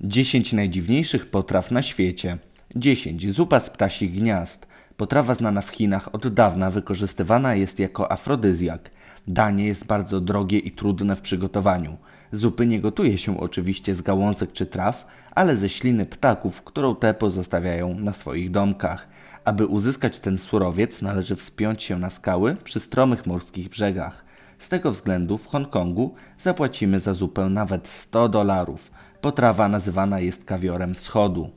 10 najdziwniejszych potraw na świecie. 10. Zupa z ptasich gniazd. Potrawa znana w Chinach od dawna wykorzystywana jest jako afrodyzjak. Danie jest bardzo drogie i trudne w przygotowaniu. Zupy nie gotuje się oczywiście z gałązek czy traw, ale ze śliny ptaków, którą te pozostawiają na swoich domkach. Aby uzyskać ten surowiec, należy wspiąć się na skały przy stromych morskich brzegach. Z tego względu w Hongkongu zapłacimy za zupę nawet 100 dolarów – Potrawa nazywana jest kawiorem wschodu.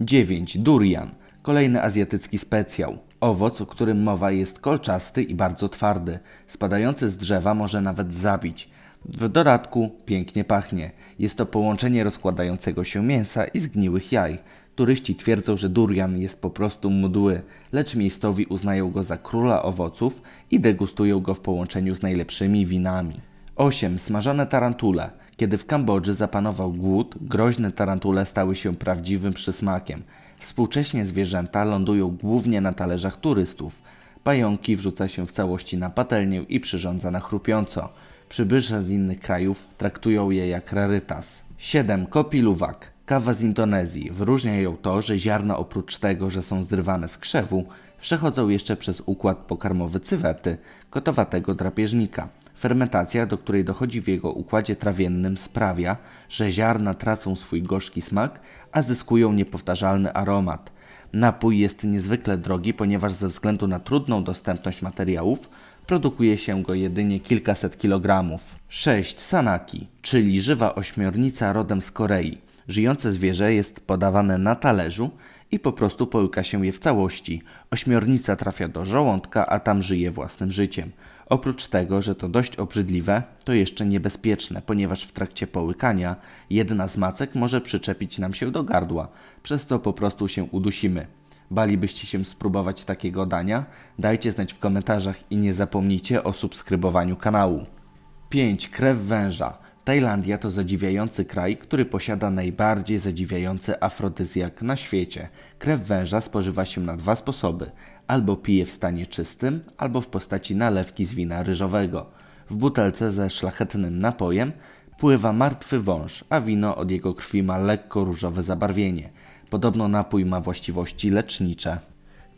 9. Durian. Kolejny azjatycki specjał. Owoc, o którym mowa jest kolczasty i bardzo twardy. Spadający z drzewa może nawet zabić. W dodatku pięknie pachnie. Jest to połączenie rozkładającego się mięsa i zgniłych jaj. Turyści twierdzą, że durian jest po prostu mdły, lecz miejscowi uznają go za króla owoców i degustują go w połączeniu z najlepszymi winami. 8. Smażone tarantule. Kiedy w Kambodży zapanował głód, groźne tarantule stały się prawdziwym przysmakiem. Współcześnie zwierzęta lądują głównie na talerzach turystów. Pająki wrzuca się w całości na patelnię i przyrządza na chrupiąco. Przybysze z innych krajów traktują je jak rarytas. 7. Kopi luwak. Kawa z Indonezji. Wyróżnia ją to, że ziarna oprócz tego, że są zrywane z krzewu, przechodzą jeszcze przez układ pokarmowy cywety, kotowatego drapieżnika. Fermentacja, do której dochodzi w jego układzie trawiennym, sprawia, że ziarna tracą swój gorzki smak, a zyskują niepowtarzalny aromat. Napój jest niezwykle drogi, ponieważ ze względu na trudną dostępność materiałów produkuje się go jedynie kilkaset kilogramów. 6. Sanaki, czyli żywa ośmiornica rodem z Korei. Żyjące zwierzę jest podawane na talerzu, i po prostu połyka się je w całości. Ośmiornica trafia do żołądka, a tam żyje własnym życiem. Oprócz tego, że to dość obrzydliwe, to jeszcze niebezpieczne, ponieważ w trakcie połykania jedna z macek może przyczepić nam się do gardła, przez to po prostu się udusimy. Balibyście się spróbować takiego dania? Dajcie znać w komentarzach i nie zapomnijcie o subskrybowaniu kanału. 5. Krew węża. Tajlandia to zadziwiający kraj, który posiada najbardziej zadziwiający afrodyzjak na świecie. Krew węża spożywa się na dwa sposoby. Albo pije w stanie czystym, albo w postaci nalewki z wina ryżowego. W butelce ze szlachetnym napojem pływa martwy wąż, a wino od jego krwi ma lekko różowe zabarwienie. Podobno napój ma właściwości lecznicze.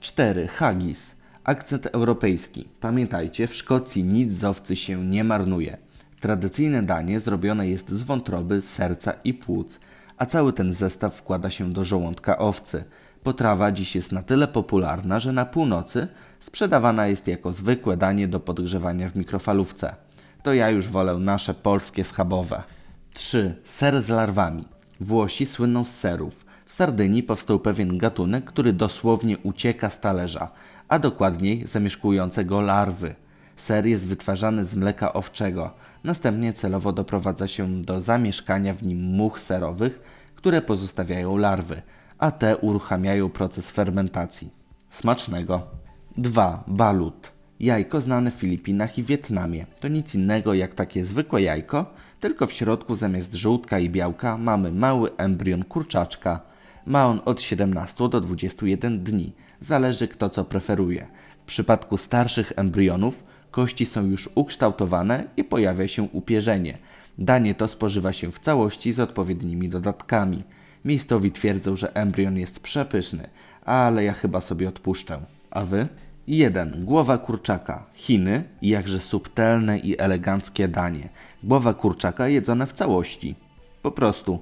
4. Haggis. Akcent europejski. Pamiętajcie, w Szkocji nic z owcy się nie marnuje. Tradycyjne danie zrobione jest z wątroby, serca i płuc, a cały ten zestaw wkłada się do żołądka owcy. Potrawa dziś jest na tyle popularna, że na północy sprzedawana jest jako zwykłe danie do podgrzewania w mikrofalówce. To ja już wolę nasze polskie schabowe. 3. Ser z larwami. Włosi słyną z serów. W Sardynii powstał pewien gatunek, który dosłownie ucieka z talerza, a dokładniej zamieszkującego larwy. Ser jest wytwarzany z mleka owczego. Następnie celowo doprowadza się do zamieszkania w nim much serowych, które pozostawiają larwy, a te uruchamiają proces fermentacji. Smacznego. 2. Balut. Jajko znane w Filipinach i Wietnamie. To nic innego jak takie zwykłe jajko, tylko w środku zamiast żółtka i białka mamy mały embrion kurczaczka. Ma on od 17 do 21 dni, zależy kto co preferuje. W przypadku starszych embrionów kości są już ukształtowane i pojawia się upierzenie. Danie to spożywa się w całości z odpowiednimi dodatkami. Miejscowi twierdzą, że embrion jest przepyszny, ale ja chyba sobie odpuszczę. A wy? 1. Głowa kurczaka. Chiny, jakże subtelne i eleganckie danie. Głowa kurczaka jedzone w całości. Po prostu.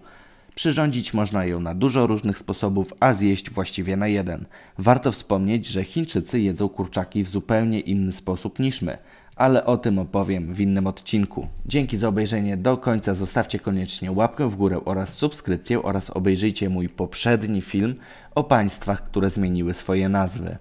Przyrządzić można ją na dużo różnych sposobów, a zjeść właściwie na jeden. Warto wspomnieć, że Chińczycy jedzą kurczaki w zupełnie inny sposób niż my, ale o tym opowiem w innym odcinku. Dzięki za obejrzenie do końca. Zostawcie koniecznie łapkę w górę oraz subskrypcję oraz obejrzyjcie mój poprzedni film o państwach, które zmieniły swoje nazwy.